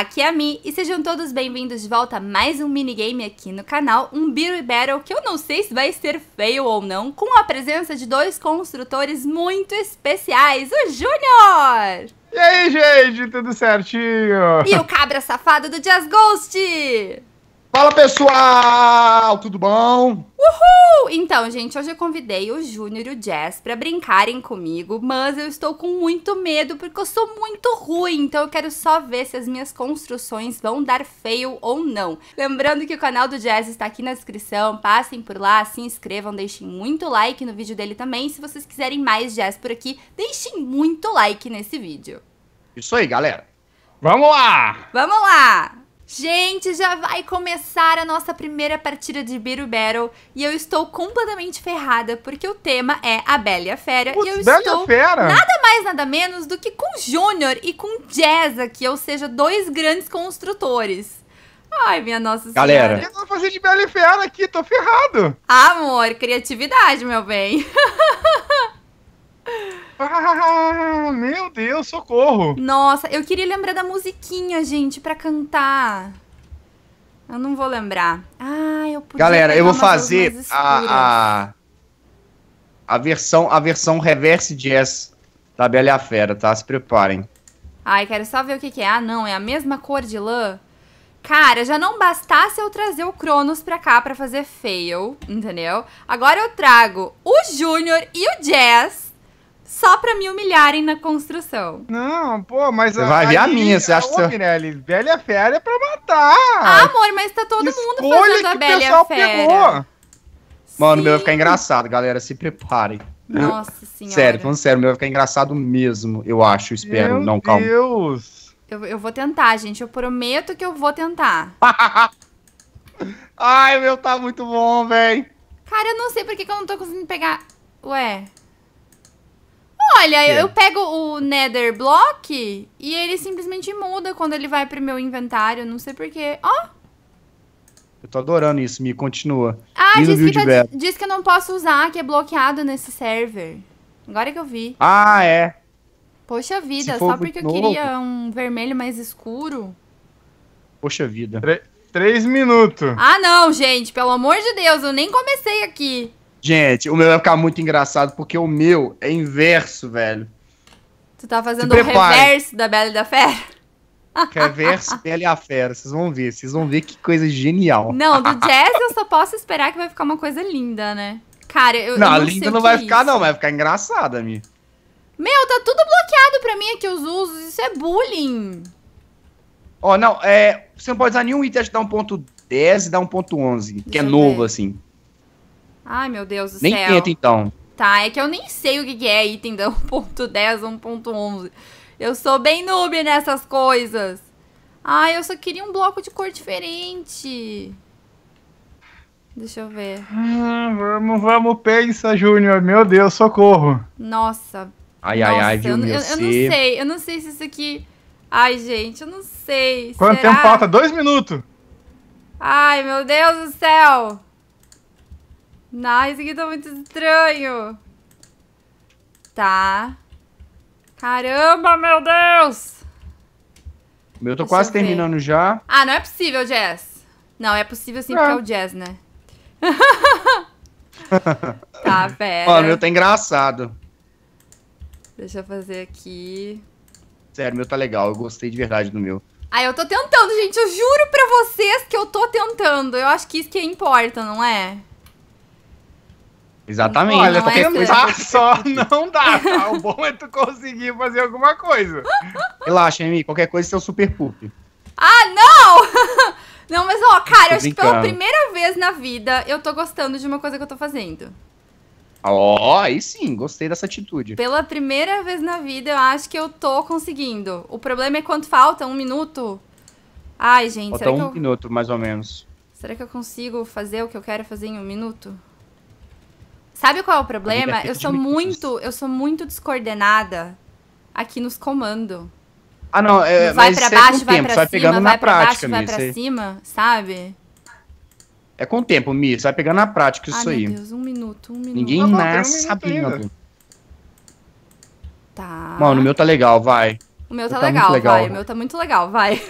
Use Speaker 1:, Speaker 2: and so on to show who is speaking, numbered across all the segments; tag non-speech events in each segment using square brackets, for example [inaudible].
Speaker 1: aqui é a Mi e sejam todos bem-vindos de volta a mais um minigame aqui no canal, um Beery Battle que eu não sei se vai ser feio ou não, com a presença de dois construtores muito especiais, o Júnior!
Speaker 2: E aí, gente, tudo certinho? E o
Speaker 1: cabra safado do Jazz Ghost!
Speaker 2: Fala pessoal, tudo bom?
Speaker 1: Uhul! Então, gente, hoje eu convidei o Júnior e o Jazz para brincarem comigo, mas eu estou com muito medo porque eu sou muito ruim, então eu quero só ver se as minhas construções vão dar feio ou não. Lembrando que o canal do Jazz está aqui na descrição, passem por lá, se inscrevam, deixem muito like no vídeo dele também. Se vocês quiserem mais Jazz por aqui, deixem muito like nesse vídeo.
Speaker 2: Isso aí, galera. Vamos lá!
Speaker 1: Vamos lá! Gente, já vai começar a nossa primeira partida de Beetle Battle e eu estou completamente ferrada porque o tema é a Bela e a Fera Putz, e eu Bela estou Fera. nada mais nada menos do que com Júnior e com Jazz aqui, ou seja, dois grandes construtores. Ai, minha nossa senhora. Galera, eu vou fazer de Bela e Fera aqui, tô ferrado. Amor, criatividade, meu bem. [laughs] Ah, ah, ah, Deus, socorro! Nossa, eu queria lembrar da musiquinha, gente, para cantar. Eu não vou lembrar. Ah, eu podia Galera, eu vou fazer a,
Speaker 2: a, a versão a versão reverse jazz da Bela e a Fera, tá? Se preparem.
Speaker 1: Ai, quero só ver o que, que é. Ah, não, é a mesma cor de lã. Cara, já não bastasse eu trazer o Cronos pra cá pra fazer fail, entendeu? Agora eu trago o Júnior e o Jazz só pra me humilharem na construção. Não, pô, mas. vai ver a minha, você acha que.
Speaker 2: Você... Bela né? é Fera é pra
Speaker 1: matar. Ah, amor, mas tá todo Escolha mundo fazendo a Bela e pessoal pegou.
Speaker 2: Mano, o meu vai ficar engraçado, galera. Se preparem. Nossa
Speaker 1: senhora. Sério, falando
Speaker 2: sério, o meu vai ficar engraçado mesmo, eu acho, espero. Meu não, Deus. calma. Meu
Speaker 1: Deus. Eu, vou tentar, gente. Eu prometo que eu vou tentar. [laughs] Ai, meu, tá muito bom, véi. Cara, eu não sei por que, que eu não tô conseguindo pegar. Ué. Olha, eu pego o Nether Block e ele simplesmente muda quando ele vai pro meu inventário, não sei porquê. Ó! Oh.
Speaker 2: Eu tô adorando isso, me continua. Ah, diz que, tá,
Speaker 1: diz que, eu não posso usar, que é bloqueado nesse server. Agora que eu vi.
Speaker 2: Ah, é.
Speaker 1: Poxa vida, só porque eu queria um vermelho mais escuro.
Speaker 2: Poxa vida. três minutos.
Speaker 1: Ah, não, gente, pelo amor de Deus, eu nem comecei aqui.
Speaker 2: Gente, o meu vai ficar muito engraçado, porque o meu é inverso, velho.
Speaker 1: Tu tá fazendo o reverso da Bela e da Fera? [laughs]
Speaker 2: Reverso, Bela e a Fera. Vocês vão ver, vocês vão ver que coisa genial. Não, do [laughs] jazz
Speaker 1: eu só posso esperar que vai ficar uma coisa linda, né? Cara, eu. Não, eu não linda não vai é ficar, não, vai
Speaker 2: ficar engraçada, Mi.
Speaker 1: Meu, tá tudo bloqueado pra mim aqui os usos. Isso é bullying.
Speaker 2: Ó, oh, não, é. Você não pode usar nenhum item de dar 1.10 e dar 1.11, que é novo, ver. assim.
Speaker 1: Ai, meu Deus do Nem céu. Nem tenta, então. Tá, é que eu nem sei o que é item da 1.10, 1.11. Eu sou bem noob nessas coisas. Ai, eu só queria um bloco de cor diferente. Deixa eu ver. Ah, vamos,
Speaker 2: vamos, pensa, Júnior. Meu Deus, socorro.
Speaker 1: Nossa.
Speaker 2: Ai, nossa, ai, ai, Júnior. Eu, eu, eu, não sei,
Speaker 1: eu não sei se isso aqui... Ai, gente, eu não sei. Quanto Será? tempo falta? Dois minutos. Ai, meu Deus do céu. Não, isso aqui tá muito estranho. Tá. Caramba, meu Deus!
Speaker 2: Meu, tô Deixa quase terminando já.
Speaker 1: Ah, não é possível, Jazz. Não, é possível sim, é. porque é o é. Jazz, né? [laughs] tá, pera. Ó, meu
Speaker 2: tá engraçado.
Speaker 1: Deixa eu fazer aqui.
Speaker 2: Sério, meu tá legal. Eu gostei de verdade do meu.
Speaker 1: Ah, eu tô tentando, gente. Eu juro pra vocês que eu tô tentando. Eu acho que isso que importa, não é?
Speaker 2: Exatamente. Olha, não tentar tá é só tá [laughs] não dá, tá? O bom é tu conseguir fazer alguma coisa. Relaxa, Amy. Qualquer coisa, seu super poop.
Speaker 1: Ah, não! [laughs] Não, mas ó, cara, tô eu acho brincando. que pela primeira vez na vida eu tô gostando de uma coisa que eu tô fazendo.
Speaker 2: Ó, oh, aí sim, gostei dessa atitude.
Speaker 1: Pela primeira vez na vida, eu acho que eu tô conseguindo. O problema é quanto falta, um minuto. Ai, gente, falta será um eu...
Speaker 2: minuto, mais ou menos.
Speaker 1: Será que eu consigo fazer o que eu quero fazer em um minuto? Sabe qual é o problema? Eu sou muito, eu sou muito descoordenada aqui nos comandos.
Speaker 2: Ah, não, é, vai para é baixo, vai para cima, vai para baixo, vai para
Speaker 1: cima, sabe?
Speaker 2: É com o tempo, Mi, você vai pegando na prática isso Ai, aí. Meu Deus,
Speaker 1: um minuto, um minuto. Ninguém tá nasce sabendo. Tá. Mano,
Speaker 2: o meu tá legal, vai. O meu tá, tá legal, legal, vai. O meu
Speaker 1: tá muito legal, vai.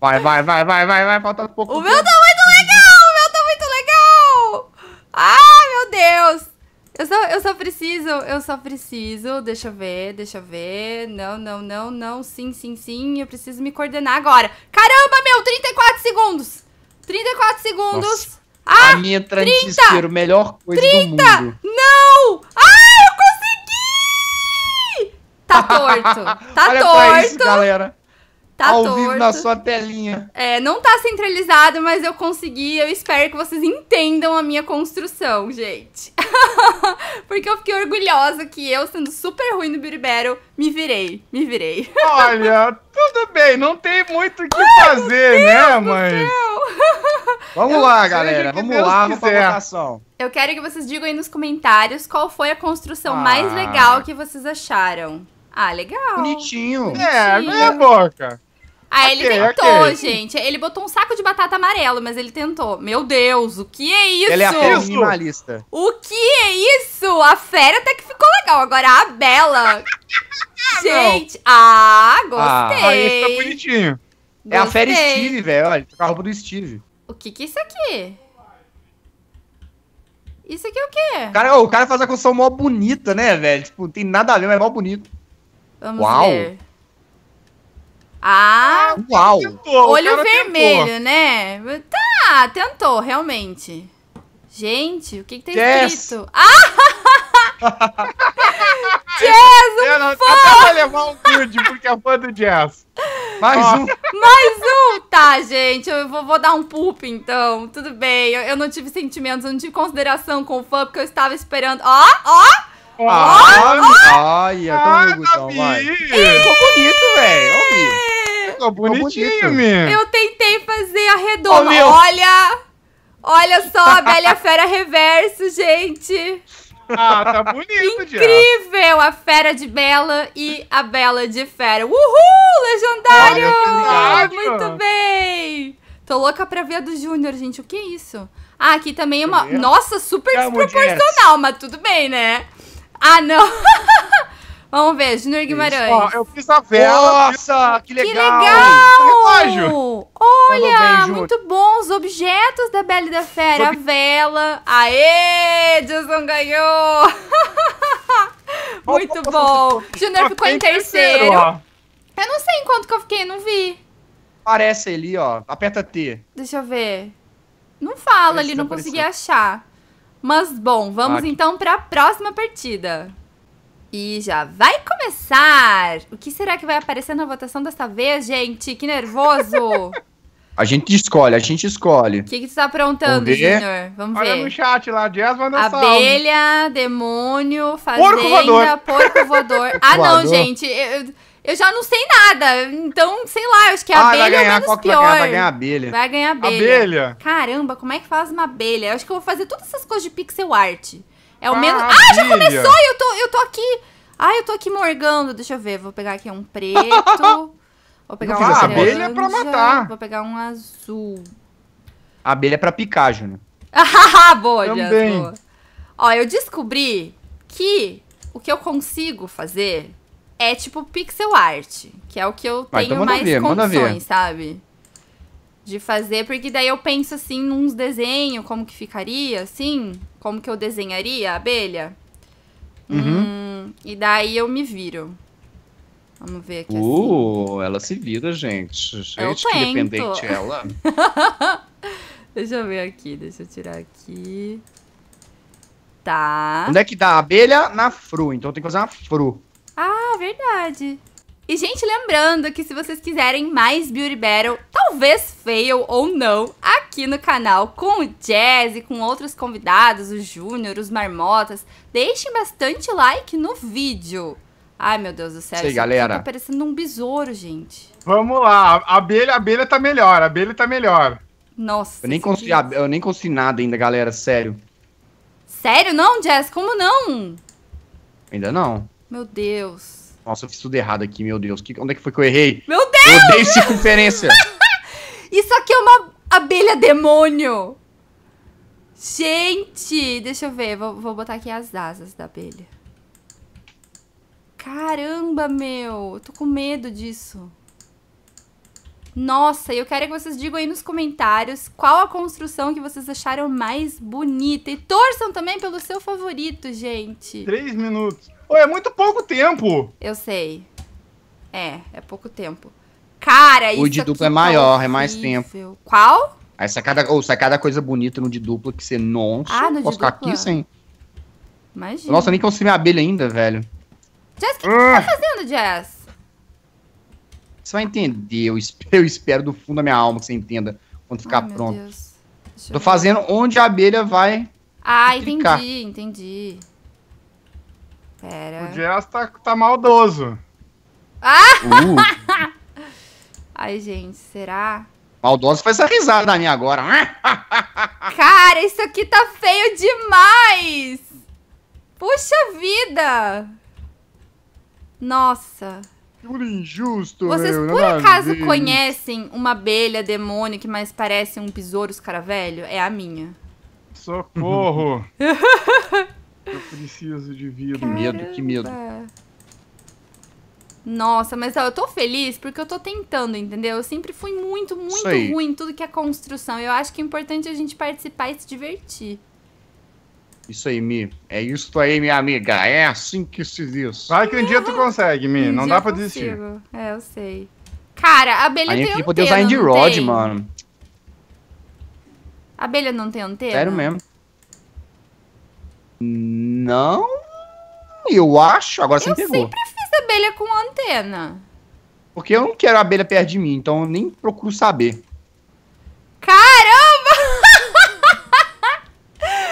Speaker 2: vai, vai, vai, vai, vai, vai, falta um pouco. O meu tá
Speaker 1: muito Eu só, eu só preciso, eu só preciso, deixa eu ver, deixa eu ver. Não, não, não, não, sim, sim, sim, eu preciso me coordenar agora. Caramba, meu, 34 segundos! 34 segundos! Nossa. Ah! A minha transição, o
Speaker 2: melhor coisa 30, do mundo.
Speaker 1: Não! Ah, eu consegui! Tá torto, [laughs] tá Olha torto. Pra isso, galera. Tá Ao torto. vivo na sua
Speaker 2: telinha.
Speaker 1: É, não tá centralizado, mas eu consegui. Eu espero que vocês entendam a minha construção, gente. [laughs] Porque eu fiquei orgulhosa que eu, sendo super ruim no Beauty Battle, me virei. Me virei. Olha, [laughs] tudo bem, não tem muito o que Ai,
Speaker 2: fazer, né, Deus né, mãe? [laughs] Vamos eu lá, galera. Vamos Deus lá, quiser.
Speaker 1: votação. Eu quero que vocês digam aí nos comentários qual foi a construção ah. mais legal que vocês acharam. Ah, legal. Bonitinho. Bonitinho. É, minha
Speaker 2: boca. Aí okay, ele tentou, okay. gente.
Speaker 1: Ele botou um saco de batata amarelo, mas ele tentou. Meu Deus, o que é isso? Ele é até minimalista. O que é isso? A fera até que ficou legal. Agora a Bela. [laughs] gente, ah, gostei. Ah, aí fica bonitinho. Gostei. É a fera Steve,
Speaker 2: velho. Olha, tá com a roupa do Steve.
Speaker 1: O que que é isso aqui? Isso aqui é o quê? O
Speaker 2: cara, o cara faz a construção mó bonita, né, velho? Tipo, não tem nada a ver, mas é mó bonito.
Speaker 1: Vamos Uau. ver. Ah, Uau! Tentou, Olho vermelho, tentou. né? Tá, tentou, realmente. Gente, o que, que tem yes. escrito? Ah! Jazz, um Ela,
Speaker 2: fã! vai levar um good, porque é fã do Jazz. Mais oh. um.
Speaker 1: Mais um! Tá, gente, eu vou, vou dar um pulp, então. Tudo bem, eu, eu, não tive sentimentos, eu não tive consideração com o fã, porque eu estava esperando... Ó, ó! Ah,
Speaker 2: ó, ó! Olha, tá no botão, vai. Ficou bonito, velho. Olha ficou bonitinho, ficou Eu
Speaker 1: tentei fazer a redoma. Olha! Olha só a Bela [laughs] Fera Reverso, gente! Ah, tá bonito, Incrível já. a fera de Bela e a Bela de fera. Uhul, legendário! Olha, Muito bem! Tô louca pra ver a do Júnior, gente. O que é isso? Ah, aqui também é uma. Nossa, super desproporcional, mas tudo bem, né? Ah, não! [laughs] Vamos ver, Junior Guimarães. Ó, eu fiz a vela.
Speaker 2: Nossa, que legal! Que legal!
Speaker 1: Olha, bem, muito bom os objetos da Bela e da Fera. Sobre... A vela. Aê, Jason ganhou! [laughs] muito bom. Junior ficou em terceiro. Eu não sei em quanto que eu fiquei, não vi.
Speaker 2: Aparece ali, ó. Aperta T.
Speaker 1: Deixa eu ver. Não fala Parece ali, não consegui achar. Mas bom, vamos então para a próxima partida. E já vai começar! O que será que vai aparecer na votação dessa vez, gente? Que nervoso! [laughs]
Speaker 2: A gente escolhe, a gente escolhe. O
Speaker 1: que, que tu tá aprontando, Junior? Vamos ver. Olha no chat lá, Jazz Abelha, demônio, fazenda, porco voador. Porco voador. [laughs] ah, não, gente. Eu, eu, já não sei nada. Então, sei lá, eu acho que a é ah, abelha vai ganhar, é menos pior. Vai ganhar, vai ganhar abelha. Vai ganhar abelha. abelha. Caramba, como é que faz uma abelha? Eu acho que eu vou fazer todas essas coisas de pixel art. É o menos... Ah, já começou! Eu tô, eu tô aqui... Ah, eu tô aqui morgando. Deixa eu ver. Vou pegar aqui um preto. [laughs] vou pegar um azul. abelha é pra matar. Vou pegar um azul.
Speaker 2: abelha é pra picar, Júnior.
Speaker 1: Ah, [laughs] boa, Também. Ó, eu descobri que o que eu consigo fazer é tipo pixel art, que é o que eu Vai, ah, então tenho então mais ver, condições, sabe? De fazer, porque daí eu penso assim, nos desenhos, como que ficaria, assim, como que eu desenharia a abelha. Uhum. Hum, e daí eu me viro. Vamos ver aqui. Assim. Uh,
Speaker 2: assim. ela se vira, gente. É gente, eu que tento. dependente ela.
Speaker 1: [laughs] deixa eu ver aqui, deixa eu tirar aqui. Tá. Onde
Speaker 2: é que dá abelha? Na fru, então tem que fazer uma fru.
Speaker 1: Ah, verdade. E, gente, lembrando que se vocês quiserem mais Beauty Battle, talvez fail ou não, aqui no canal, com o Jazz e com outros convidados, o Júnior, os Marmotas, deixem bastante like no vídeo. Ai, meu Deus do céu. Sei, galera. Tá parecendo um besouro, gente.
Speaker 2: Vamos lá. A abelha, a abelha tá melhor. A abelha tá melhor.
Speaker 1: Nossa. Eu nem, consegui,
Speaker 2: eu nem consegui nada ainda, galera. Sério.
Speaker 1: Sério não, Jazz? Como não? Ainda não. Meu Deus.
Speaker 2: Nossa, eu fiz tudo errado aqui, meu Deus. Que, onde é que foi que eu errei?
Speaker 1: Meu Deus! Eu odeio
Speaker 2: circunferência. [laughs]
Speaker 1: Isso aqui é uma abelha demônio. Gente, deixa eu ver. Vou, vou botar aqui as asas da abelha. Caramba, meu. Eu tô com medo disso. Nossa, eu quero que vocês digam aí nos comentários qual a construção que vocês acharam mais bonita. E torçam também pelo seu favorito, gente. Três minutos. Oh, é muito pouco
Speaker 2: tempo.
Speaker 1: Eu sei. É, é pouco tempo. Cara, isso O de dupla é tá maior, é, é mais tempo. Qual?
Speaker 2: Aí sai é cada, ou sai é cada coisa bonita no de dupla que você, não ah, no posso ficar aqui sem...
Speaker 1: Imagina. Nossa, nem consegui
Speaker 2: minha abelha ainda, velho.
Speaker 1: Jess, o que, que ah! você tá fazendo, Jess?
Speaker 2: Você vai entender. Eu espero, [laughs] eu espero, do fundo da minha alma que você entenda quando ficar Ai, pronto. Tô fazendo onde a abelha vai.
Speaker 1: Ah, entendi, entendi. Pera. O Jazz tá, tá maldoso. Ah! Uh. [laughs] Ai, gente, será?
Speaker 2: Maldoso faz essa risada da minha agora. [laughs]
Speaker 1: Cara, isso aqui tá feio demais! Puxa vida! Nossa.
Speaker 2: Por injusto, Vocês meu, por acaso
Speaker 1: conhecem uma abelha demônio que mais parece um besouro escaravelho? É a minha. Socorro!
Speaker 2: [laughs] Eu preciso de vida. Que medo, que medo.
Speaker 1: Nossa, mas ó, eu tô feliz porque eu tô tentando, entendeu? Eu sempre fui muito, muito ruim em tudo que é construção. Eu acho que é importante a gente participar e se divertir.
Speaker 2: Isso aí, Mi. É isso aí, minha amiga. É assim que se diz. Vai que um dia tu consegue, Mi. Um não dá pra desistir.
Speaker 1: É, eu sei. Cara, a abelha a tem antena. poder usar Andy Rod, tem. mano. A abelha não tem antena? Sério
Speaker 2: mesmo. Não. Eu acho. Agora você pegou. Eu sempre
Speaker 1: fiz abelha com antena.
Speaker 2: Porque eu não quero a abelha perto de mim, então eu nem procuro saber. Cara!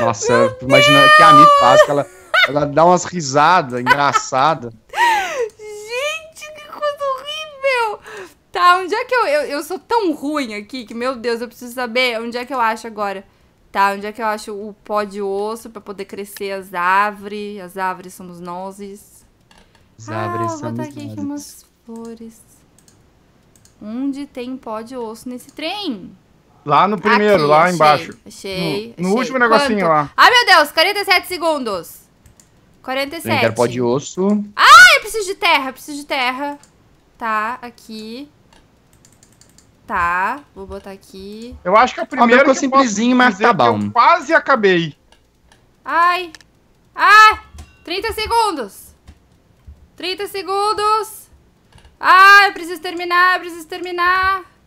Speaker 2: Nossa, imagina que a Mi faz, que ela, ela dá umas risadas engraçadas.
Speaker 1: Gente, que coisa horrível! Tá, onde é que eu, eu. Eu sou tão ruim aqui que, meu Deus, eu preciso saber onde é que eu acho agora. Tá, onde é que eu acho o pó de osso para poder crescer as árvores? As árvores somos nós. As árvores ah, vou botar aqui, aqui umas flores. Onde tem pó de osso nesse trem?
Speaker 2: Lá no primeiro, Aqui, lá achei, embaixo. Achei. No, no achei. último negocinho Quanto? lá.
Speaker 1: Ai, meu Deus, 47 segundos. 47. Eu quero pó
Speaker 2: de osso.
Speaker 1: Ah, eu preciso de terra, eu preciso de terra. Tá, aqui. Tá, vou botar aqui.
Speaker 2: Eu acho que é o primeiro ficou simplesinho, mas tá é bom. Eu quase acabei.
Speaker 1: Ai. Ai. 30 segundos. 30 segundos. Ai, eu preciso terminar, eu preciso terminar.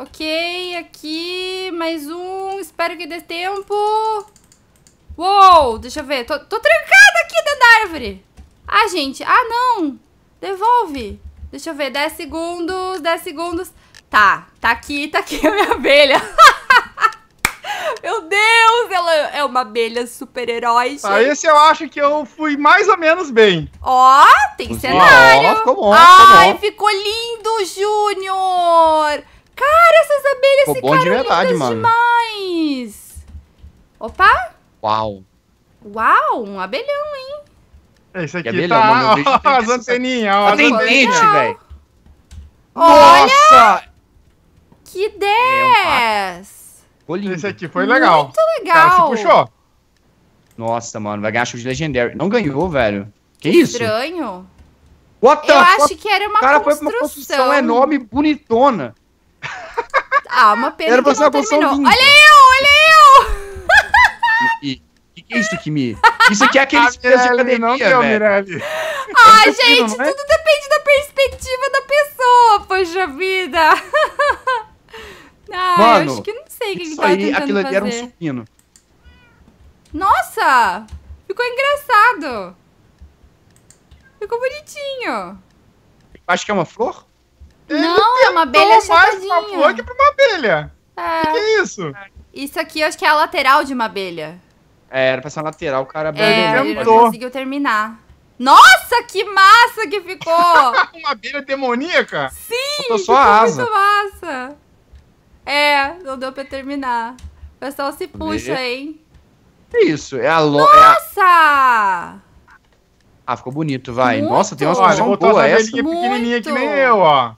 Speaker 1: Ok, aqui, mais um. Espero que dê tempo. Uou, deixa eu ver. Tô, tô trancada aqui dentro da árvore. Ah, gente. Ah, não. Devolve. Deixa eu ver. 10 segundos, 10 segundos. Tá, tá aqui, tá aqui a minha abelha. [laughs] Meu Deus, ela é uma abelha super-herói. Ah, esse
Speaker 2: eu acho que eu fui mais ou menos bem.
Speaker 1: Ó, oh, tem cenário. Ó, ficou bom, Ai, ficou, bom. ficou lindo, Júnior. Cara, essas abelhas Ficou ficaram bom de verdade, mano. demais. Opa! Uau! Uau, um abelhão, hein?
Speaker 2: Esse é, aqui abelhão, tá... Mano, ó, [laughs]
Speaker 1: as anteninhas, ó. Tem dente, velho. Nossa! Que 10!
Speaker 2: É Esse aqui foi legal. Muito legal. Cara, se puxou. Nossa, mano, vai ganhar de Legendary. Não ganhou, velho. Que isso?
Speaker 1: Estranho.
Speaker 2: What the Eu acho que era uma cara, construção. Foi uma construção enorme, bonitona.
Speaker 1: Ah, uma pena Era que não terminou. Olha eu, olha eu!
Speaker 2: O que, é isso, Kimi? Isso aqui é [laughs] aqueles ah, pesos de academia, não deu, velho. Ah, é gente, é?
Speaker 1: tudo depende da perspectiva da pessoa, poxa vida. [laughs] Ah, Mano, acho que não sei o que, tá tava aí, aquilo ali era um supino. Nossa! Ficou engraçado. Ficou bonitinho.
Speaker 2: Acho que é uma flor?
Speaker 1: não, é uma abelha mais pra flor que pra uma
Speaker 2: abelha. É. Que, que é isso?
Speaker 1: Isso aqui eu acho que é a lateral de uma abelha. É, era
Speaker 2: pra ser a lateral, o cara é, ele não conseguiu
Speaker 1: terminar. Nossa, que massa que ficou! [laughs]
Speaker 2: uma abelha demoníaca? Sim!
Speaker 1: Botou só a asa. muito massa. É, não deu pra terminar. O pessoal se puxa, hein?
Speaker 2: Que é isso? É a lo... Nossa!
Speaker 1: É a...
Speaker 2: Ah, ficou bonito, vai. Muito. Nossa, tem umas coisas boa. essa. Muito. pequenininha
Speaker 1: que nem eu, ó.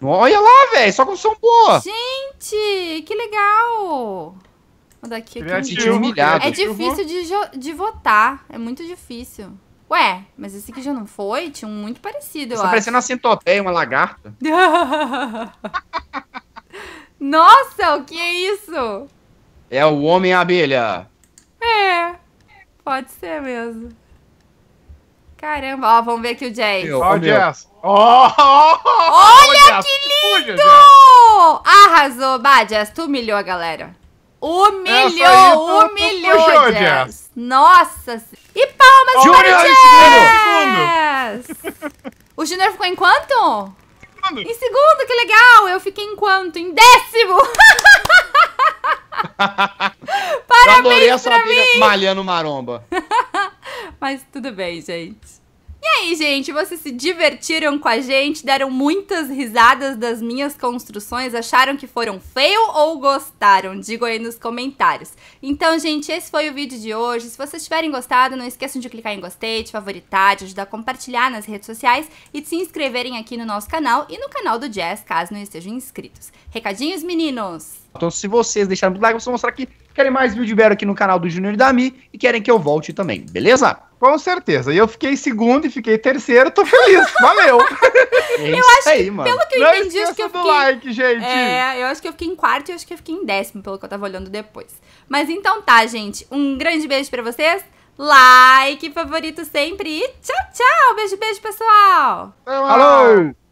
Speaker 2: Olha lá, velho, só construção boa.
Speaker 1: Gente, que legal. Vou daqui aqui. um humilhado. É difícil de, de votar, é muito difícil. Ué, mas esse aqui já não foi? Tinha um muito parecido, eu tá acho. parecendo
Speaker 2: uma centopeia, uma lagarta.
Speaker 1: [laughs] Nossa, o que é isso?
Speaker 2: É o Homem-Abelha.
Speaker 1: É, pode ser mesmo. Caramba, ó, vamos ver aqui o Jazz. Ó, o Jazz. Olha que lindo! Arrasou, bah, Jazz, tu humilhou a galera. Humilhou, aí, tu, humilhou, tu puxou, Jazz. Jazz. Nossa. E palmas Junior para o Jazz! o Junior ficou em quanto? Em segundo, que legal. Eu fiquei em quanto? Em décimo. [laughs] Parabéns Eu adorei a sua mim. malhando maromba. Mas tudo bem, gente. E aí, gente, vocês se divertiram com a gente? Deram muitas risadas das minhas construções? Acharam que foram feio ou gostaram? Digo aí nos comentários. Então, gente, esse foi o vídeo de hoje. Se vocês tiverem gostado, não esqueçam de clicar em gostei, de favoritar, de ajudar a compartilhar nas redes sociais e de se inscreverem aqui no nosso canal e no canal do Jazz, caso não estejam inscritos. Recadinhos, meninos!
Speaker 2: Então, se vocês deixarem o like, eu vou mostrar que querem mais vídeo de aqui no canal do Junior e da Mi e querem que eu volte também, beleza? Com certeza. E eu fiquei segundo e fiquei terceiro, tô feliz. [laughs] Valeu! é eu acho aí, mano. Pelo que eu Não entendi, acho que eu fiquei. like, gente. É,
Speaker 1: eu acho que eu fiquei em quarto e acho que eu fiquei em décimo, pelo que eu tava olhando depois. Mas então tá, gente. Um grande beijo para vocês. Like, favorito sempre. E tchau, tchau. Beijo, beijo, pessoal.
Speaker 2: Falou.